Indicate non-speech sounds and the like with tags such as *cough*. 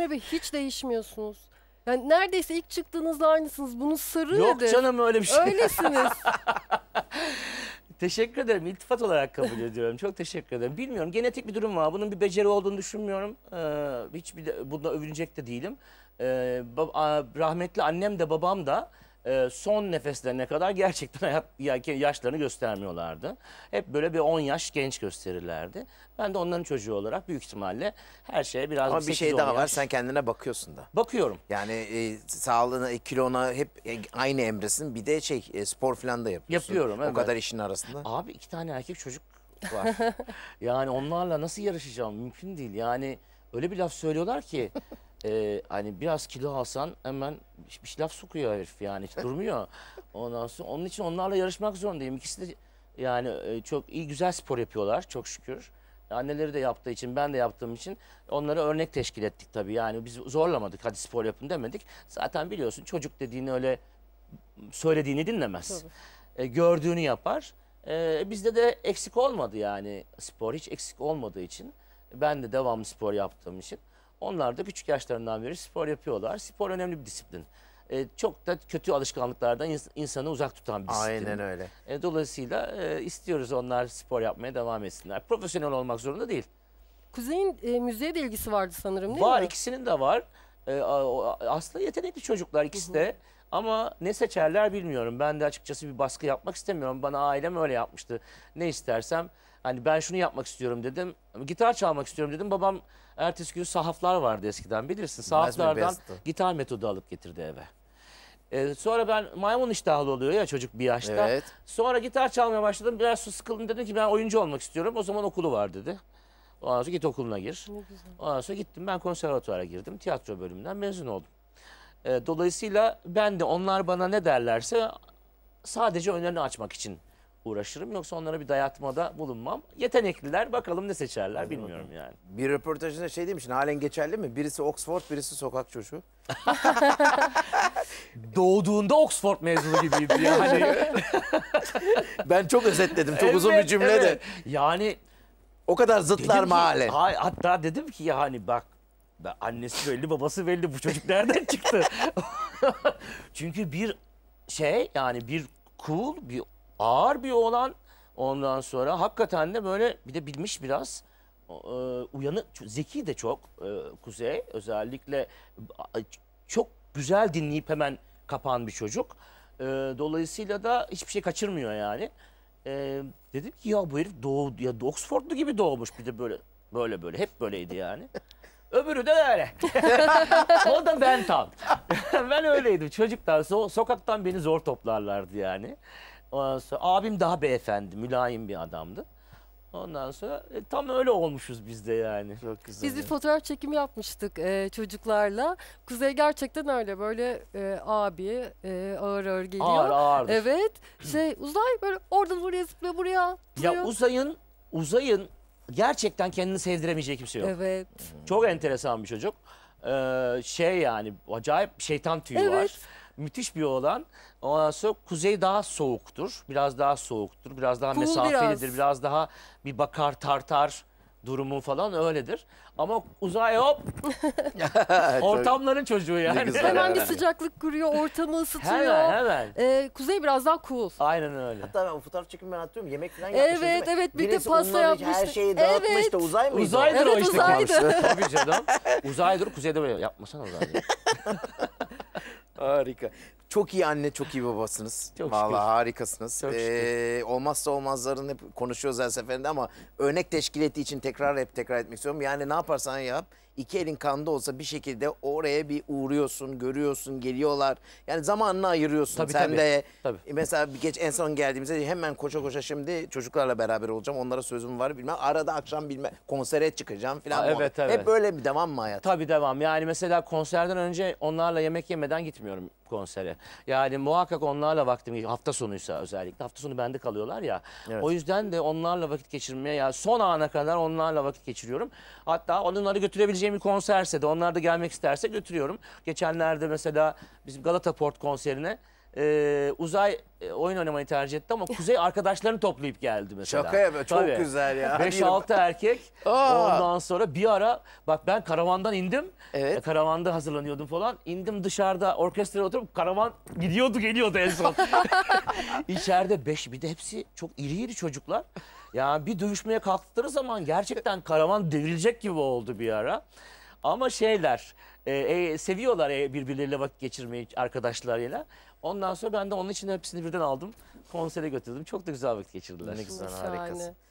20 ve hiç değişmiyorsunuz. Yani neredeyse ilk çıktığınızda aynısınız. Bunu sarı Yok nedir? canım öyle bir şey. Öylesiniz. *laughs* teşekkür ederim. İltifat olarak kabul ediyorum. Çok teşekkür ederim. Bilmiyorum genetik bir durum var. Bunun bir beceri olduğunu düşünmüyorum. Ee, hiçbir de, bunda övünecek de değilim. Ee, rahmetli annem de babam da e, son nefeslerine kadar gerçekten *laughs* yaşlarını göstermiyorlardı. Hep böyle bir 10 yaş genç gösterirlerdi. Ben de onların çocuğu olarak büyük ihtimalle her şeye biraz Ama bir şey daha yaş. var sen kendine bakıyorsun da. Bakıyorum. Yani e, sağlığına, kilona hep e, aynı emresin. Bir de şey e, spor falan da yapıyorsun. Yapıyorum evet. O kadar işin arasında. Abi iki tane erkek çocuk var. *laughs* yani onlarla nasıl yarışacağım mümkün değil. Yani öyle bir laf söylüyorlar ki e, hani biraz kilo alsan hemen bir, laf sokuyor herif yani hiç durmuyor. *laughs* Ondan sonra onun için onlarla yarışmak zorundayım. İkisi de yani e, çok iyi güzel spor yapıyorlar çok şükür. Anneleri de yaptığı için ben de yaptığım için onlara örnek teşkil ettik tabii. Yani biz zorlamadık hadi spor yapın demedik. Zaten biliyorsun çocuk dediğini öyle söylediğini dinlemez. E, gördüğünü yapar. E, bizde de eksik olmadı yani spor hiç eksik olmadığı için. Ben de devamlı spor yaptığım için. Onlar da küçük yaşlarından beri spor yapıyorlar. Spor önemli bir disiplin. E, çok da kötü alışkanlıklardan ins insanı uzak tutan bir disiplin. Aynen öyle. E, dolayısıyla e, istiyoruz onlar spor yapmaya devam etsinler. Profesyonel olmak zorunda değil. Kuzey'in e, müzeye de ilgisi vardı sanırım değil var, mi? Var ikisinin de var. E, aslında yetenekli çocuklar ikisi de. Hı hı. Ama ne seçerler bilmiyorum. Ben de açıkçası bir baskı yapmak istemiyorum. Bana ailem öyle yapmıştı. Ne istersem Hani ben şunu yapmak istiyorum dedim. Gitar çalmak istiyorum dedim. Babam ertesi gün sahaflar vardı eskiden bilirsin. Sahaflardan gitar metodu alıp getirdi eve. Ee, sonra ben maymun iştahlı oluyor ya çocuk bir yaşta. Evet. Sonra gitar çalmaya başladım. Biraz su sıkıldım dedim ki ben oyuncu olmak istiyorum. O zaman okulu var dedi. Ondan sonra git okuluna gir. Ne güzel. Ondan sonra gittim ben konservatuara girdim. Tiyatro bölümünden mezun oldum. Ee, dolayısıyla ben de onlar bana ne derlerse sadece önlerini açmak için uğraşırım yoksa onlara bir dayatmada bulunmam. Yetenekliler bakalım ne seçerler Hadi bilmiyorum bakalım. yani. Bir röportajında şey demişsin halen geçerli mi? Birisi Oxford birisi sokak çocuğu. *laughs* Doğduğunda Oxford mezunu gibiydi yani. *laughs* ben çok özetledim çok evet, uzun bir cümle evet. de. Yani. O kadar zıtlar mahalle. Hatta dedim ki yani bak annesi belli babası belli bu çocuk nereden çıktı? *laughs* Çünkü bir şey yani bir cool bir ağır bir oğlan. Ondan sonra hakikaten de böyle bir de bilmiş biraz. E, uyanık zeki de çok e, Kuzey özellikle çok güzel dinleyip hemen kapan bir çocuk. E, dolayısıyla da hiçbir şey kaçırmıyor yani. dedim ki ya bu herif doğu ya Oxfordlu gibi doğmuş bir de böyle böyle böyle hep böyleydi yani. Öbürü de öyle. *laughs* o da ben tam. *laughs* ben öyleydim. Çocuklar so sokaktan beni zor toplarlardı yani. Ondan sonra, abim daha beyefendi, mülayim bir adamdı. Ondan sonra e, tam öyle olmuşuz biz de yani. Çok güzel. Biz bir fotoğraf çekimi yapmıştık e, çocuklarla. Kuzey gerçekten öyle böyle e, abi e, ağır ağır geliyor. Ağır ağır. Evet şey uzay böyle oradan buraya zıplıyor buraya atlıyor. Ya uzayın uzayın gerçekten kendini sevdiremeyecek kimse yok. Evet. Çok enteresan bir çocuk. Ee, şey yani acayip şeytan tüyü evet. var müthiş bir oğlan. Ondan sonra kuzey daha soğuktur. Biraz daha soğuktur. Biraz daha Cool mesafelidir. biraz. Biraz. daha bir bakar tartar durumu falan öyledir. Ama uzay hop *laughs* ortamların çocuğu yani. Hemen bir sıcaklık kuruyor, ortamı ısıtıyor. Hemen hemen. Ee, kuzey biraz daha cool. Aynen öyle. Hatta ben o fotoğraf çekimi ben atıyorum. Yemek falan yapmışız Evet, değil evet, bir de pasta unlamış, Her şeyi dağıtmış Evet. uzay mıydı? o? Uzaydır o işte uzaydı. *laughs* Tabii canım. Uzaydır kuzeyde böyle yapmasana uzaydır. *laughs* histórica. Çok iyi anne, çok iyi babasınız. Çok Vallahi şükür. harikasınız. Çok ee, olmazsa olmazların hep konuşuyoruz her seferinde ama örnek teşkil ettiği için tekrar hep tekrar etmek istiyorum. Yani ne yaparsan yap, iki elin kanda olsa bir şekilde oraya bir uğruyorsun, görüyorsun, geliyorlar. Yani zamanını ayırıyorsun. Tabii, Sen tabii, de tabii. mesela bir geç en son geldiğimizde hemen koşa koşa şimdi çocuklarla beraber olacağım. Onlara sözüm var bilmem. Arada akşam bilmem konsere çıkacağım falan. Aa, evet, evet. Hep böyle bir devam mı hayat? Tabii devam. Yani mesela konserden önce onlarla yemek yemeden gitmiyorum konsere. Yani muhakkak onlarla vaktim hafta sonuysa özellikle hafta sonu bende kalıyorlar ya. Evet. O yüzden de onlarla vakit geçirmeye ya yani son ana kadar onlarla vakit geçiriyorum. Hatta onları götürebileceğim bir konserse de onlar da gelmek isterse götürüyorum. Geçenlerde mesela bizim Galata Port konserine e, uzay e, oyun oynamayı tercih etti ama Kuzey *laughs* arkadaşlarını toplayıp geldi mesela. Şaka yapıyor. Çok Tabii. güzel ya. 5-6 erkek. Aa. Ondan sonra bir ara bak ben karavandan indim. Evet. E, karavanda hazırlanıyordum falan. İndim dışarıda orkestraya oturup karavan gidiyordu geliyordu en son. *laughs* İçeride 5 bir de hepsi çok iri iri çocuklar. Yani bir dövüşmeye kalktıkları zaman gerçekten karavan devrilecek gibi oldu bir ara. Ama şeyler e, e, seviyorlar e, birbirleriyle vakit geçirmeyi arkadaşlarıyla. Ondan sonra ben de onun için hepsini birden aldım. Konsere götürdüm. Çok da güzel vakit geçirdiler. Ne güzel harikasın.